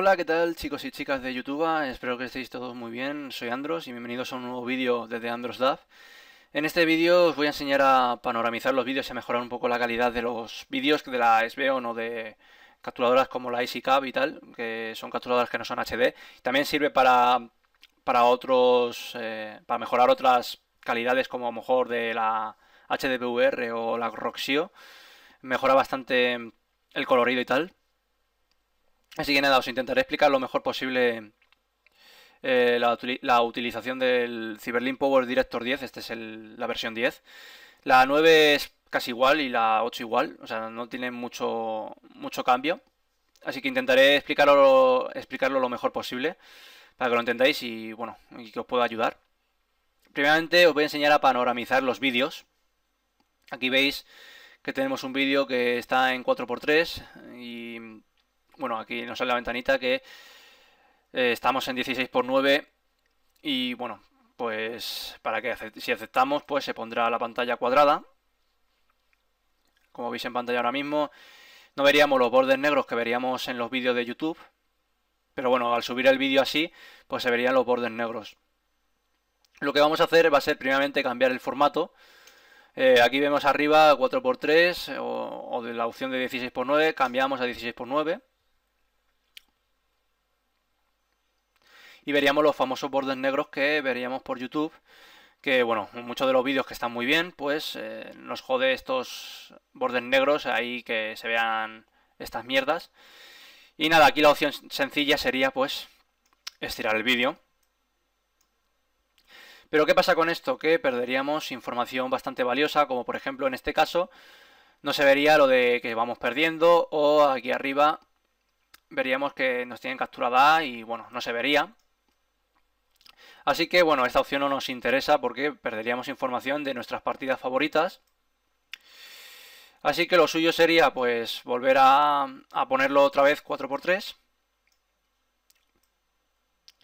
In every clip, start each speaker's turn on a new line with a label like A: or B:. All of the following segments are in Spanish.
A: Hola, ¿qué tal chicos y chicas de YouTube? Espero que estéis todos muy bien. Soy Andros y bienvenidos a un nuevo vídeo desde Andros En este vídeo os voy a enseñar a panoramizar los vídeos y a mejorar un poco la calidad de los vídeos de la sb o de capturadoras como la EasyCap y tal, que son capturadoras que no son HD. También sirve para, para otros, eh, para mejorar otras calidades como a lo mejor de la HDVR o la Roxio. Mejora bastante el colorido y tal. Así que nada, os intentaré explicar lo mejor posible eh, la, utilización del Cyberlink Power Director 10, esta es la versión 10. La 9 es casi igual y la 8 igual, o sea, no tiene mucho, mucho cambio. Así que intentaré explicarlo, explicarlo lo mejor posible para que lo entendáis y bueno, y que os pueda ayudar. Primeramente os voy a enseñar a panoramizar los vídeos. Aquí veis que tenemos un vídeo que está en 4x3 y bueno, aquí nos sale la ventanita que eh, estamos en 16 por 9 y bueno, pues para que si aceptamos, pues se pondrá la pantalla cuadrada. Como veis en pantalla ahora mismo, no veríamos los bordes negros que veríamos en los vídeos de YouTube. Pero bueno, al subir el vídeo así, pues se verían los bordes negros. Lo que vamos a hacer va a ser primeramente cambiar el formato. Eh, aquí vemos arriba 4x3 o, o, de la opción de 16x9, cambiamos a 16x9. y veríamos los famosos bordes negros que veríamos por YouTube. Que bueno, muchos de los vídeos que están muy bien, pues eh, nos jode estos bordes negros ahí que se vean estas mierdas. Y nada, aquí la opción sencilla sería pues estirar el vídeo. Pero ¿qué pasa con esto? Que perderíamos información bastante valiosa, como por ejemplo en este caso no se vería lo de que vamos perdiendo o aquí arriba veríamos que nos tienen capturada y bueno, no se vería. Así que bueno, esta opción no nos interesa porque perderíamos información de nuestras partidas favoritas. Así que lo suyo sería pues volver a, ponerlo otra vez 4x3.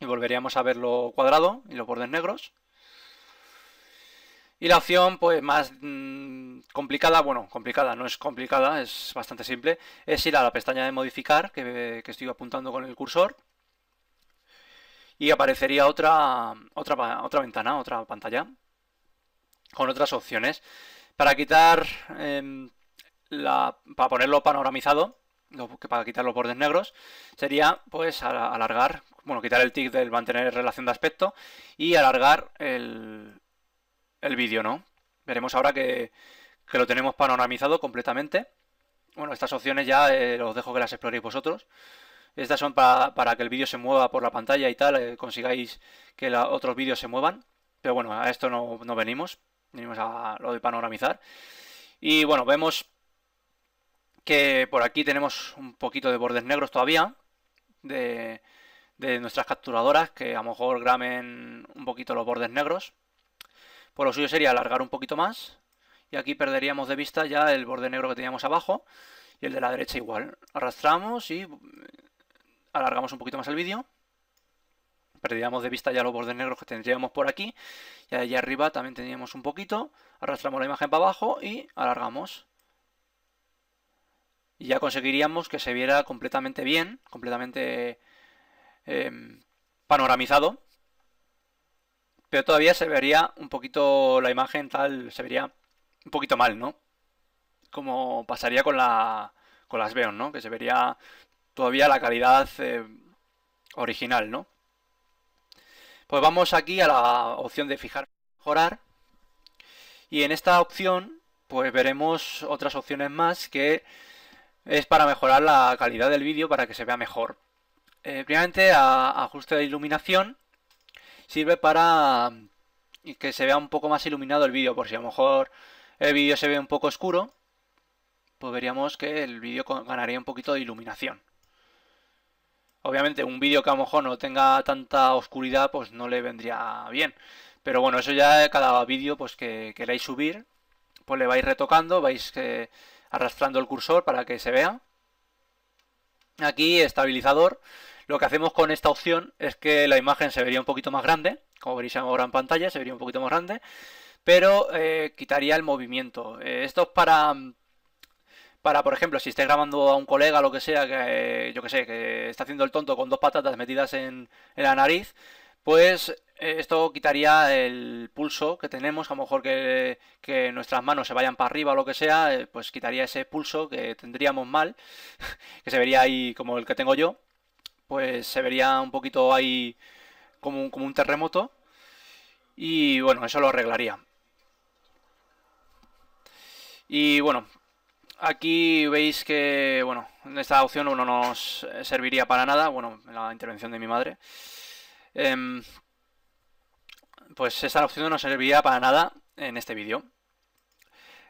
A: Y volveríamos a verlo cuadrado y los bordes negros. Y la opción, pues más mm, complicada, bueno, complicada, no es complicada, es bastante simple, es ir a la pestaña de modificar que, estoy apuntando con el cursor y aparecería otra, otra, otra ventana, otra pantalla con otras opciones. Para quitar, em, la, para ponerlo panoramizado, para quitar los bordes negros, sería pues alargar, bueno, quitar el tick del mantener relación de aspecto y alargar el, el vídeo, ¿no? Veremos ahora que, lo tenemos panoramizado completamente. Bueno, estas opciones ya eh, os dejo que las exploréis vosotros. Estas son para, que el vídeo se mueva por la pantalla y tal, eh, consigáis que la, otros vídeos se muevan. Pero bueno, a esto no, venimos, venimos a lo de panoramizar. Y bueno, vemos que por aquí tenemos un poquito de bordes negros todavía de, de, nuestras capturadoras, que a lo mejor gramen un poquito los bordes negros. Por lo suyo sería alargar un poquito más y aquí perderíamos de vista ya el borde negro que teníamos abajo y el de la derecha igual. Arrastramos y alargamos un poquito más el vídeo. Perdíamos de vista ya los bordes negros que tendríamos por aquí. Y allá arriba también teníamos un poquito. Arrastramos la imagen para abajo y alargamos. Y ya conseguiríamos que se viera completamente bien, completamente eh, panoramizado. Pero todavía se vería un poquito la imagen tal, se vería un poquito mal, ¿no? Como pasaría con la con las veo ¿no? Que se vería todavía la calidad eh, original, ¿no? Pues vamos aquí a la opción de fijar mejorar y en esta opción pues veremos otras opciones más que es para mejorar la calidad del vídeo para que se vea mejor. Eh, ajuste de iluminación sirve para mm, que se vea un poco más iluminado el vídeo por si a lo mejor el vídeo se ve un poco oscuro pues veríamos que el vídeo ganaría un poquito de iluminación. Obviamente un vídeo que a lo mejor no tenga tanta oscuridad pues no le vendría bien. Pero bueno, eso ya cada vídeo pues que queráis subir, pues le vais retocando, vais eh, arrastrando el cursor para que se vea. Aquí estabilizador, lo que hacemos con esta opción es que la imagen se vería un poquito más grande, como veréis ahora en pantalla, se vería un poquito más grande, pero eh, quitaría el movimiento. Eh, esto es para para, por ejemplo, si estés grabando a un colega, lo que sea, que yo que sé, que está haciendo el tonto con dos patatas metidas en, la nariz, pues eh, esto quitaría el pulso que tenemos, a lo mejor que, nuestras manos se vayan para arriba o lo que sea, eh, pues quitaría ese pulso que tendríamos mal, que se vería ahí como el que tengo yo, pues se vería un poquito ahí como como un terremoto y bueno, eso lo arreglaría. Y bueno, Aquí veis que, bueno, en esta opción uno no nos serviría para nada, bueno, la intervención de mi madre. Em, pues esta opción no nos serviría para nada en este vídeo.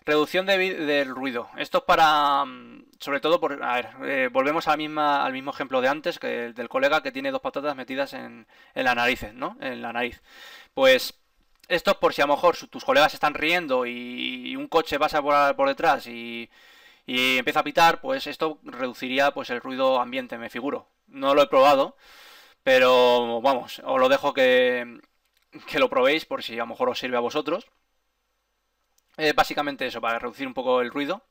A: Reducción del ruido. Esto es para, mm, sobre todo, por, a ver, eh, volvemos a la misma, al mismo ejemplo de antes, que el del colega que tiene dos patatas metidas en, en la narices, ¿no? En la nariz. Pues esto es por si a lo mejor tus colegas están riendo y un coche pasa por detrás y y empieza a pitar, pues esto reduciría pues el ruido ambiente, me figuro. No lo he probado, pero vamos, os lo dejo que, que lo probéis por si a lo mejor os sirve a vosotros. Es básicamente eso, para reducir un poco el ruido.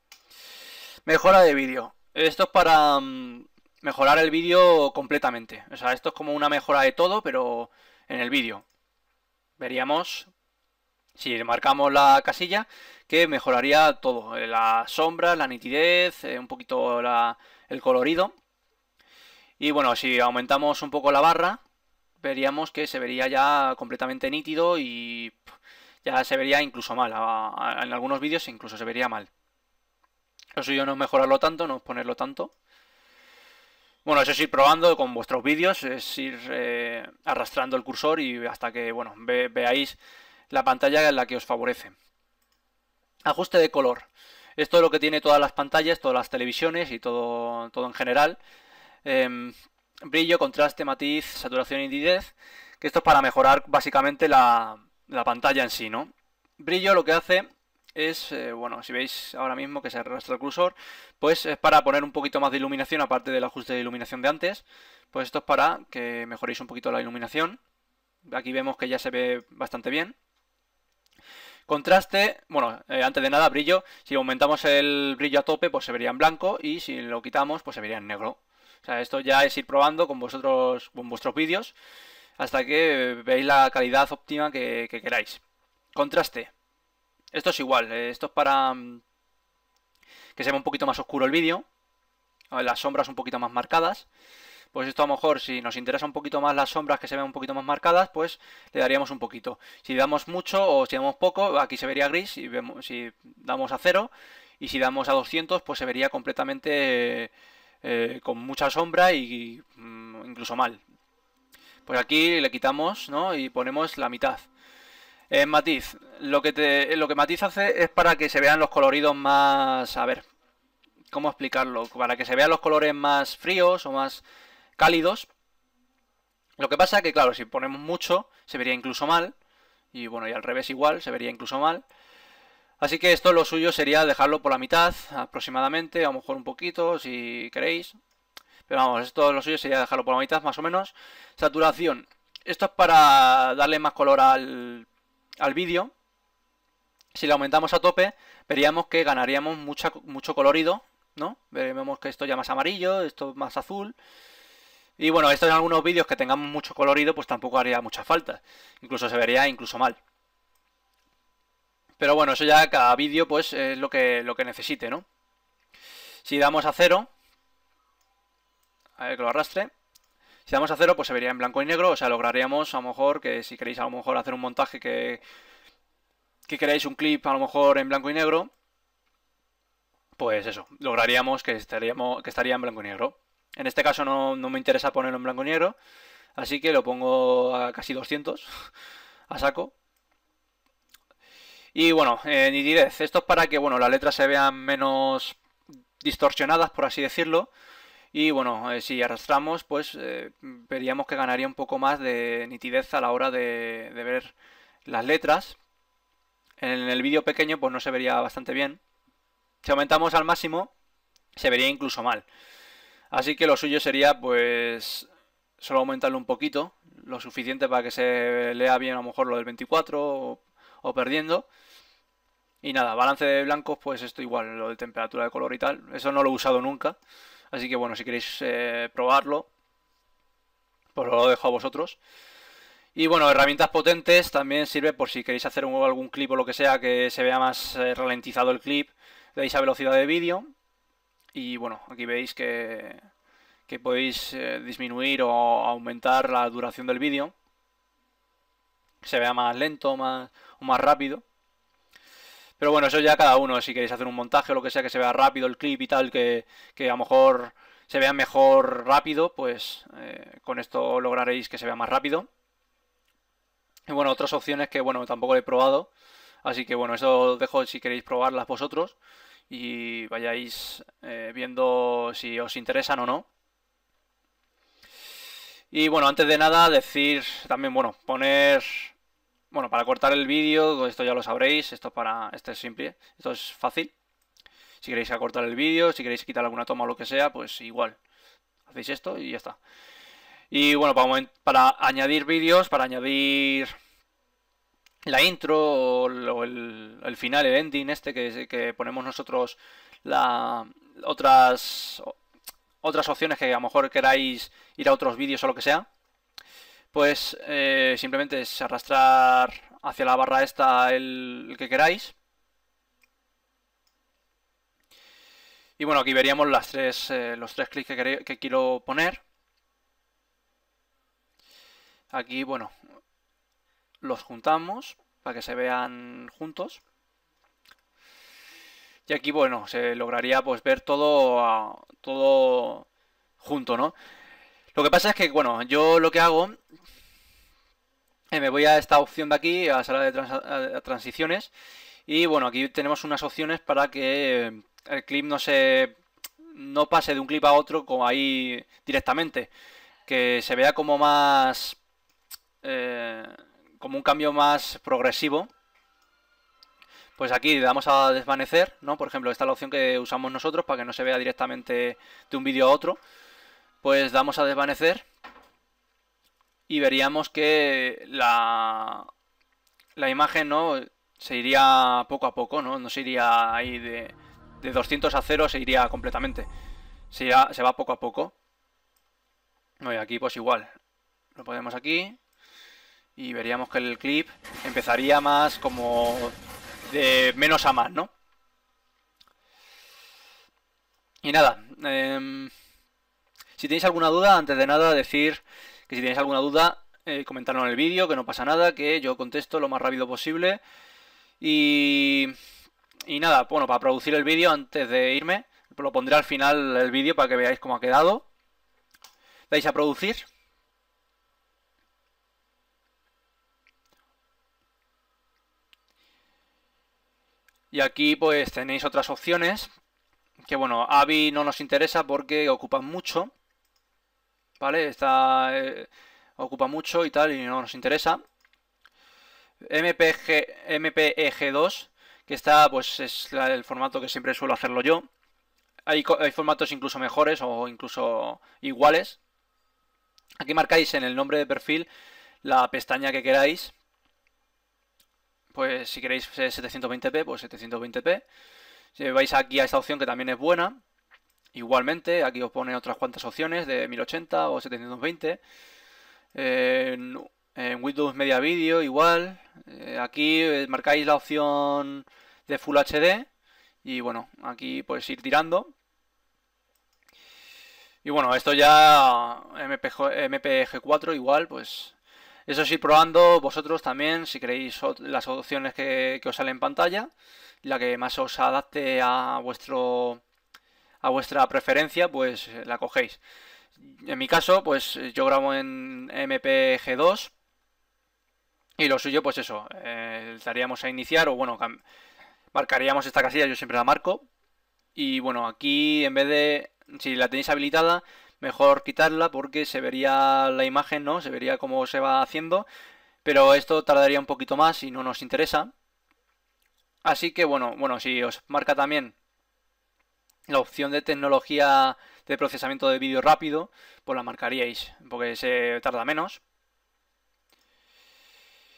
A: Mejora de vídeo. Esto es para mm, mejorar el vídeo completamente. O sea, esto es como una mejora de todo, pero en el vídeo. Veríamos si marcamos la casilla, que mejoraría todo, eh, la sombra, la nitidez, eh, un poquito el colorido. Y bueno, si aumentamos un poco la barra, veríamos que se vería ya completamente nítido y ya se vería incluso mal. En algunos vídeos incluso se vería mal. Lo yo no es mejorarlo tanto, no es ponerlo tanto. Bueno, eso es ir probando con vuestros vídeos, es ir eh, arrastrando el cursor y hasta que, bueno, veáis la pantalla en la que os favorece. Ajuste de color. Esto es lo que tiene todas las pantallas, todas las televisiones y todo, todo en general. Em, brillo, contraste, matiz, saturación y nitidez. Que esto es para mejorar básicamente la, pantalla en sí, ¿no? Brillo lo que hace es, eh, bueno, si veis ahora mismo que se arrastra el cursor, pues es para poner un poquito más de iluminación, aparte del ajuste de iluminación de antes, pues esto es para que mejoréis un poquito la iluminación. Aquí vemos que ya se ve bastante bien. Contraste, bueno, eh, antes de nada, brillo. Si aumentamos el brillo a tope, pues se vería en blanco y si lo quitamos, pues se vería en negro. O sea, esto ya es ir probando con vosotros, vuestros vídeos, hasta que veáis la calidad óptima que, que queráis. Contraste. Esto es igual, eh, esto es para mm, que se vea un poquito más oscuro el vídeo, las sombras un poquito más marcadas pues esto a lo mejor si nos interesa un poquito más las sombras que se vean un poquito más marcadas, pues le daríamos un poquito. Si damos mucho o si damos poco, aquí se vería gris, si, vemos, si damos a cero y si damos a 200, pues se vería completamente eh, con mucha sombra y mm, incluso mal. Pues aquí le quitamos ¿no? y ponemos la mitad. En eh, matiz. Lo que, lo que matiz hace es para que se vean los coloridos más... A ver, ¿cómo explicarlo? Para que se vean los colores más fríos o más cálidos. Lo que pasa que, claro, si ponemos mucho, se vería incluso mal. Y bueno, y al revés igual, se vería incluso mal. Así que esto lo suyo sería dejarlo por la mitad, aproximadamente, a lo mejor un poquito, si queréis. Pero vamos, esto lo suyo sería dejarlo por la mitad, más o menos. Saturación. Esto es para darle más color al, al vídeo. Si lo aumentamos a tope, veríamos que ganaríamos mucha, mucho colorido, ¿no? Veremos que esto ya más amarillo, esto más azul. Y bueno, estos en algunos vídeos que tengamos mucho colorido, pues tampoco haría mucha falta. Incluso se vería incluso mal. Pero bueno, eso ya cada vídeo pues es lo que, lo que necesite, ¿no? Si damos a cero, a ver que lo arrastre. Si damos a cero, pues se vería en blanco y negro, o sea, lograríamos a lo mejor que si queréis a lo mejor hacer un montaje que, que queréis un clip a lo mejor en blanco y negro, pues eso, lograríamos que, estaríamos, que estaría en blanco y negro. En este caso no, me interesa ponerlo en blanco y negro, así que lo pongo a casi 200, a saco. Y bueno, eh, nitidez. Esto es para que bueno, las letras se vean menos distorsionadas, por así decirlo. Y bueno, eh, si arrastramos, pues eh, veríamos que ganaría un poco más de nitidez a la hora de, de ver las letras. En el vídeo pequeño, pues no se vería bastante bien. Si aumentamos al máximo, se vería incluso mal. Así que lo suyo sería pues solo aumentarlo un poquito, lo suficiente para que se lea bien a lo mejor lo del 24 o, perdiendo. Y nada, balance de blancos, pues esto igual, lo de temperatura de color y tal. Eso no lo he usado nunca. Así que bueno, si queréis eh, probarlo, pues lo dejo a vosotros. Y bueno, herramientas potentes también sirve por si queréis hacer un, algún clip o lo que sea que se vea más eh, ralentizado el clip, de esa a velocidad de vídeo y bueno, aquí veis que, podéis eh, disminuir o aumentar la duración del vídeo. Que se vea más lento más, o más rápido. Pero bueno, eso ya cada uno, si queréis hacer un montaje o lo que sea, que se vea rápido el clip y tal, que, que a lo mejor se vea mejor rápido, pues eh, con esto lograréis que se vea más rápido. Y bueno, otras opciones que bueno, tampoco he probado. Así que bueno, eso os dejo si queréis probarlas vosotros y vayáis eh, viendo si os interesan o no. Y bueno, antes de nada decir también, bueno, poner... Bueno, para cortar el vídeo, esto ya lo sabréis, esto para... Este es simple, esto es fácil. Si queréis acortar el vídeo, si queréis quitar alguna toma o lo que sea, pues igual. Hacéis esto y ya está. Y bueno, para añadir vídeos, para añadir la intro o, el, final, el ending este que, ponemos nosotros la, otras, otras opciones que a lo mejor queráis ir a otros vídeos o lo que sea, pues eh, simplemente es arrastrar hacia la barra esta el, que queráis. Y bueno, aquí veríamos las tres, eh, los tres clics que, quiero poner. Aquí, bueno, los juntamos para que se vean juntos. Y aquí, bueno, se lograría pues ver todo, todo junto, ¿no? Lo que pasa es que, bueno, yo lo que hago, eh, me voy a esta opción de aquí, a la sala de transiciones, y bueno, aquí tenemos unas opciones para que el clip no se no pase de un clip a otro como ahí directamente, que se vea como más eh, como un cambio más progresivo, pues aquí le damos a desvanecer, ¿no? Por ejemplo, esta es la opción que usamos nosotros para que no se vea directamente de un vídeo a otro. Pues damos a desvanecer y veríamos que la, la imagen, ¿no? Se iría poco a poco, ¿no? No se iría ahí de, 200 a 0, se iría completamente. Se, se va poco a poco. y aquí pues igual. Lo ponemos aquí y veríamos que el clip empezaría más como de menos a más, ¿no? Y nada, em, si tenéis alguna duda, antes de nada decir que si tenéis alguna duda, eh, en el vídeo, que no pasa nada, que yo contesto lo más rápido posible. Y, y nada, bueno, para producir el vídeo, antes de irme, lo pondré al final el vídeo para que veáis cómo ha quedado. Dais a producir. Y aquí pues tenéis otras opciones, que bueno, Avi no nos interesa porque ocupa mucho, ¿vale? Está, eh, ocupa mucho y tal, y no nos interesa. MPG, MPEG2, que está, pues es el formato que siempre suelo hacerlo yo. Hay, hay, formatos incluso mejores o incluso iguales. Aquí marcáis en el nombre de perfil la pestaña que queráis pues si queréis 720p, pues 720p. Si vais aquí a esta opción que también es buena, igualmente, aquí os pone otras cuantas opciones de 1080 o 720. en, Windows Media Video igual. Eh, aquí eh, marcáis la opción de Full HD y bueno, aquí pues ir tirando. Y bueno, esto ya MPG4 igual, pues eso sí, probando vosotros también, si queréis las opciones que, os salen en pantalla, la que más os adapte a vuestro a vuestra preferencia, pues eh, la cogéis. En mi caso, pues yo grabo en MPG2 y lo suyo, pues eso, eh, daríamos a iniciar o bueno, marcaríamos esta casilla, yo siempre la marco. Y bueno, aquí en vez de, si la tenéis habilitada, mejor quitarla porque se vería la imagen, ¿no? Se vería cómo se va haciendo, pero esto tardaría un poquito más y no nos interesa. Así que bueno, bueno, si os marca también la opción de tecnología de procesamiento de vídeo rápido, pues la marcaríais, porque se tarda menos.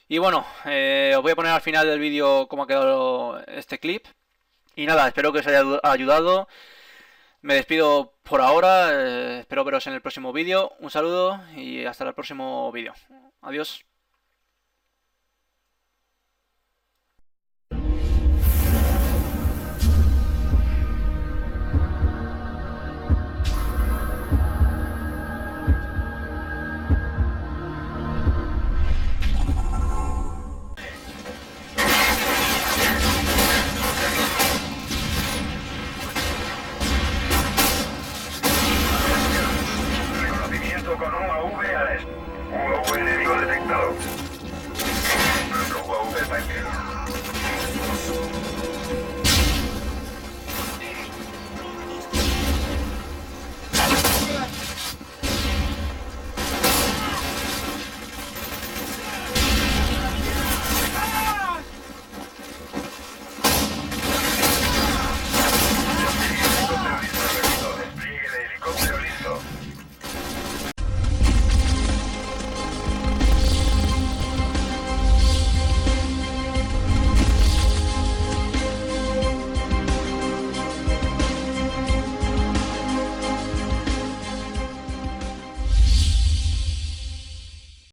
A: Y bueno, eh, os voy a poner al final del vídeo cómo ha quedado este clip. Y nada, espero que os haya ayudado. Me despido por ahora, eh, espero veros en el próximo vídeo. Un saludo y hasta el próximo vídeo. Adiós.